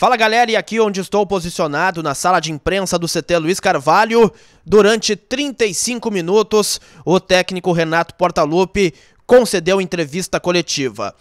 Fala galera, e aqui onde estou posicionado na sala de imprensa do CT Luiz Carvalho, durante 35 minutos, o técnico Renato Portaluppi concedeu entrevista coletiva.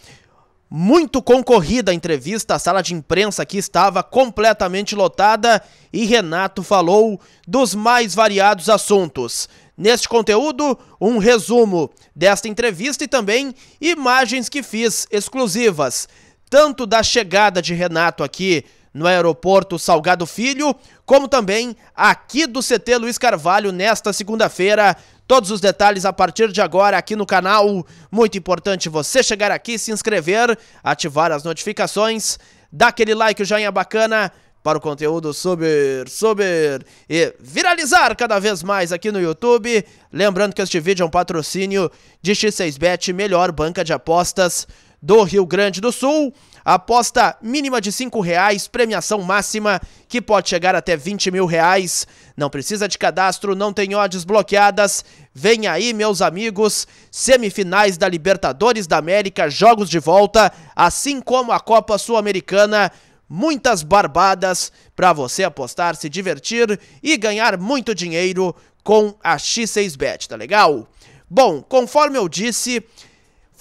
Muito concorrida a entrevista, a sala de imprensa aqui estava completamente lotada e Renato falou dos mais variados assuntos. Neste conteúdo, um resumo desta entrevista e também imagens que fiz exclusivas tanto da chegada de Renato aqui no aeroporto Salgado Filho, como também aqui do CT Luiz Carvalho nesta segunda-feira. Todos os detalhes a partir de agora aqui no canal. Muito importante você chegar aqui, se inscrever, ativar as notificações, dar aquele like, o joinha bacana para o conteúdo subir, subir e viralizar cada vez mais aqui no YouTube. Lembrando que este vídeo é um patrocínio de X6Bet, melhor banca de apostas do Rio Grande do Sul. Aposta mínima de R$ reais, premiação máxima que pode chegar até R$ mil reais. Não precisa de cadastro, não tem odds bloqueadas. Vem aí, meus amigos, semifinais da Libertadores da América, jogos de volta, assim como a Copa Sul-Americana. Muitas barbadas para você apostar, se divertir e ganhar muito dinheiro com a X6Bet, tá legal? Bom, conforme eu disse,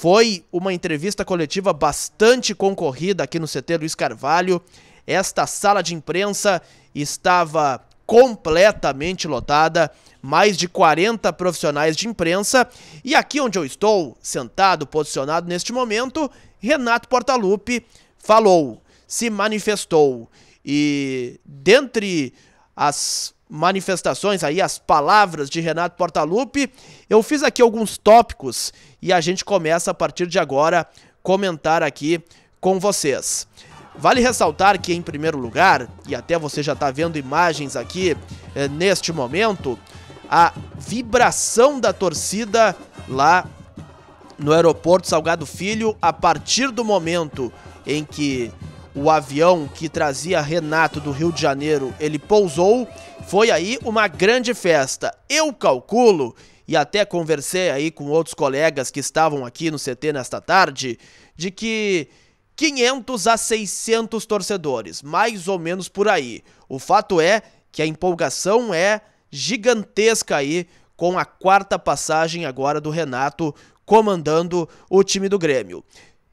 foi uma entrevista coletiva bastante concorrida aqui no CT Luiz Carvalho. Esta sala de imprensa estava completamente lotada, mais de 40 profissionais de imprensa. E aqui onde eu estou, sentado, posicionado neste momento, Renato Portaluppi falou, se manifestou. E dentre as manifestações aí, as palavras de Renato Portaluppi. Eu fiz aqui alguns tópicos e a gente começa a partir de agora comentar aqui com vocês. Vale ressaltar que, em primeiro lugar, e até você já está vendo imagens aqui eh, neste momento, a vibração da torcida lá no aeroporto Salgado Filho, a partir do momento em que o avião que trazia Renato do Rio de Janeiro, ele pousou. Foi aí uma grande festa. Eu calculo, e até conversei aí com outros colegas que estavam aqui no CT nesta tarde, de que 500 a 600 torcedores, mais ou menos por aí. O fato é que a empolgação é gigantesca aí com a quarta passagem agora do Renato comandando o time do Grêmio.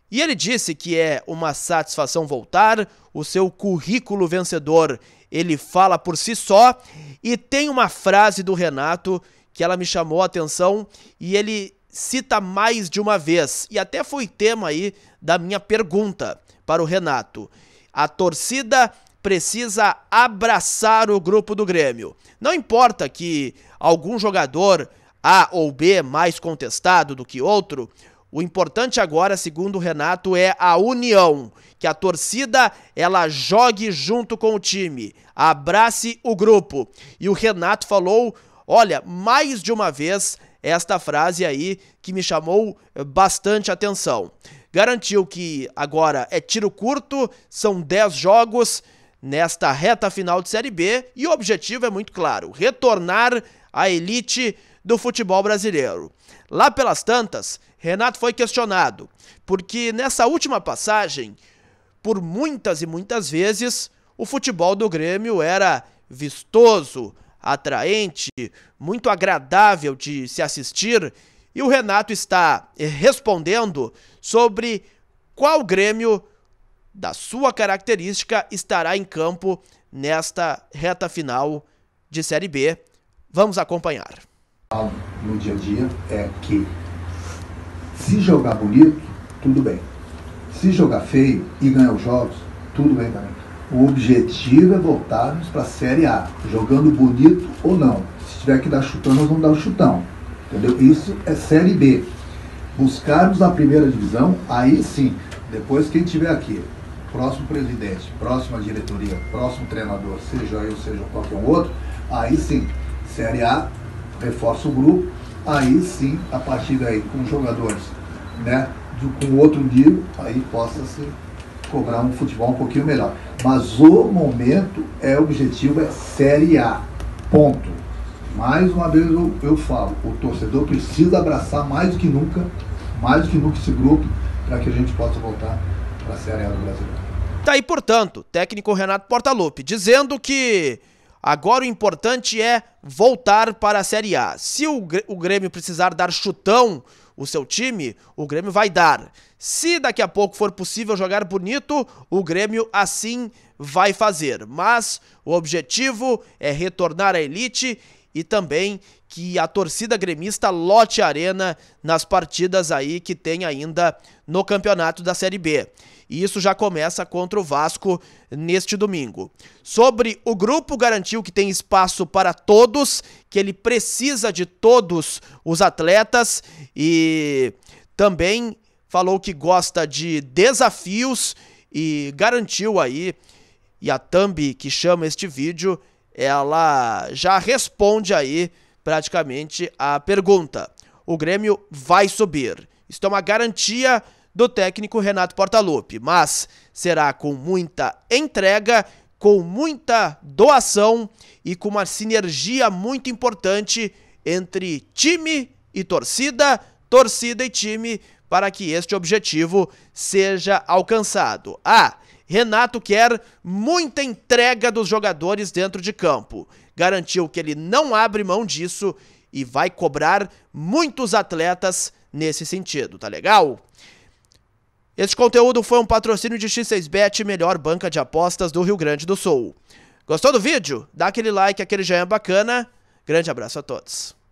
E ele disse que é uma satisfação voltar, o seu currículo vencedor, ele fala por si só, e tem uma frase do Renato que ela me chamou a atenção e ele cita mais de uma vez, e até foi tema aí da minha pergunta para o Renato. A torcida precisa abraçar o grupo do Grêmio. Não importa que algum jogador A ou B mais contestado do que outro, o importante agora, segundo o Renato, é a união, que a torcida ela jogue junto com o time, abrace o grupo. E o Renato falou, olha, mais de uma vez esta frase aí que me chamou eh, bastante atenção. Garantiu que agora é tiro curto, são 10 jogos nesta reta final de Série B e o objetivo é muito claro: retornar à elite do futebol brasileiro. Lá pelas tantas, Renato foi questionado, porque nessa última passagem, por muitas e muitas vezes, o futebol do Grêmio era vistoso, atraente, muito agradável de se assistir, e o Renato está eh, respondendo sobre qual Grêmio da sua característica estará em campo nesta reta final de Série B. Vamos acompanhar no dia a dia é que se jogar bonito, tudo bem. Se jogar feio e ganhar os jogos, tudo bem também. O objetivo é voltarmos para a Série A, jogando bonito ou não. Se tiver que dar chutão, nós vamos dar o chutão. Entendeu? Isso é Série B. Buscarmos a primeira divisão, aí sim, depois quem tiver aqui, próximo presidente, próxima diretoria, próximo treinador, seja eu, seja qualquer um outro, aí sim, Série A reforça o grupo, aí sim, a partir daí, com jogadores né, do, com outro nível, aí possa se cobrar um futebol um pouquinho melhor. Mas o momento é o objetivo, é Série A. Ponto. Mais uma vez eu, eu falo, o torcedor precisa abraçar mais do que nunca, mais do que nunca esse grupo, para que a gente possa voltar para a Série A do Brasileiro. Tá aí, portanto, técnico Renato Portaluppi dizendo que Agora o importante é voltar para a Série A. Se o, o Grêmio precisar dar chutão o seu time, o Grêmio vai dar. Se daqui a pouco for possível jogar bonito, o Grêmio assim vai fazer. Mas o objetivo é retornar à elite e também que a torcida gremista lote a arena nas partidas aí que tem ainda no campeonato da Série B. E isso já começa contra o Vasco neste domingo. Sobre o grupo, garantiu que tem espaço para todos, que ele precisa de todos os atletas e também falou que gosta de desafios e garantiu aí e a thumb que chama este vídeo ela já responde aí praticamente a pergunta. O Grêmio vai subir. isto é uma garantia do técnico Renato Portaluppi, mas será com muita entrega, com muita doação e com uma sinergia muito importante entre time e torcida, torcida e time, para que este objetivo seja alcançado. Ah, Renato quer muita entrega dos jogadores dentro de campo. Garantiu que ele não abre mão disso e vai cobrar muitos atletas nesse sentido, tá legal? Este conteúdo foi um patrocínio de X6Bet, melhor banca de apostas do Rio Grande do Sul. Gostou do vídeo? Dá aquele like, aquele joinha bacana. Grande abraço a todos.